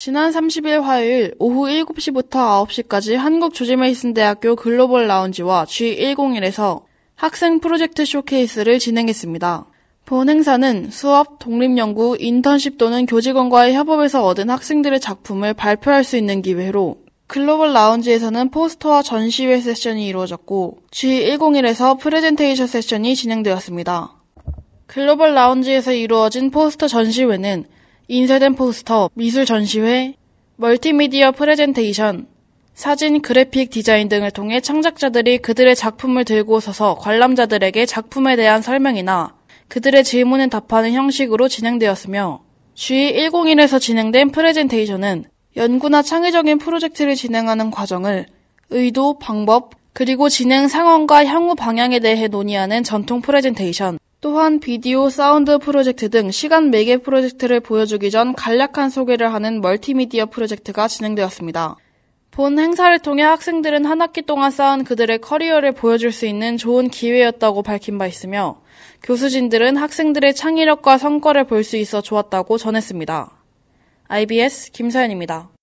지난 30일 화요일 오후 7시부터 9시까지 한국조지메이슨대학교 글로벌 라운지와 G101에서 학생 프로젝트 쇼케이스를 진행했습니다. 본 행사는 수업, 독립연구, 인턴십 또는 교직원과의 협업에서 얻은 학생들의 작품을 발표할 수 있는 기회로 글로벌 라운지에서는 포스터와 전시회 세션이 이루어졌고 G101에서 프레젠테이션 세션이 진행되었습니다. 글로벌 라운지에서 이루어진 포스터 전시회는 인쇄된 포스터, 미술 전시회, 멀티미디어 프레젠테이션, 사진, 그래픽 디자인 등을 통해 창작자들이 그들의 작품을 들고 서서 관람자들에게 작품에 대한 설명이나 그들의 질문에 답하는 형식으로 진행되었으며 G101에서 진행된 프레젠테이션은 연구나 창의적인 프로젝트를 진행하는 과정을 의도, 방법, 그리고 진행 상황과 향후 방향에 대해 논의하는 전통 프레젠테이션, 또한 비디오, 사운드 프로젝트 등 시간 매개 프로젝트를 보여주기 전 간략한 소개를 하는 멀티미디어 프로젝트가 진행되었습니다. 본 행사를 통해 학생들은 한 학기 동안 쌓은 그들의 커리어를 보여줄 수 있는 좋은 기회였다고 밝힌 바 있으며 교수진들은 학생들의 창의력과 성과를 볼 수 있어 좋았다고 전했습니다. IBS 김서연입니다.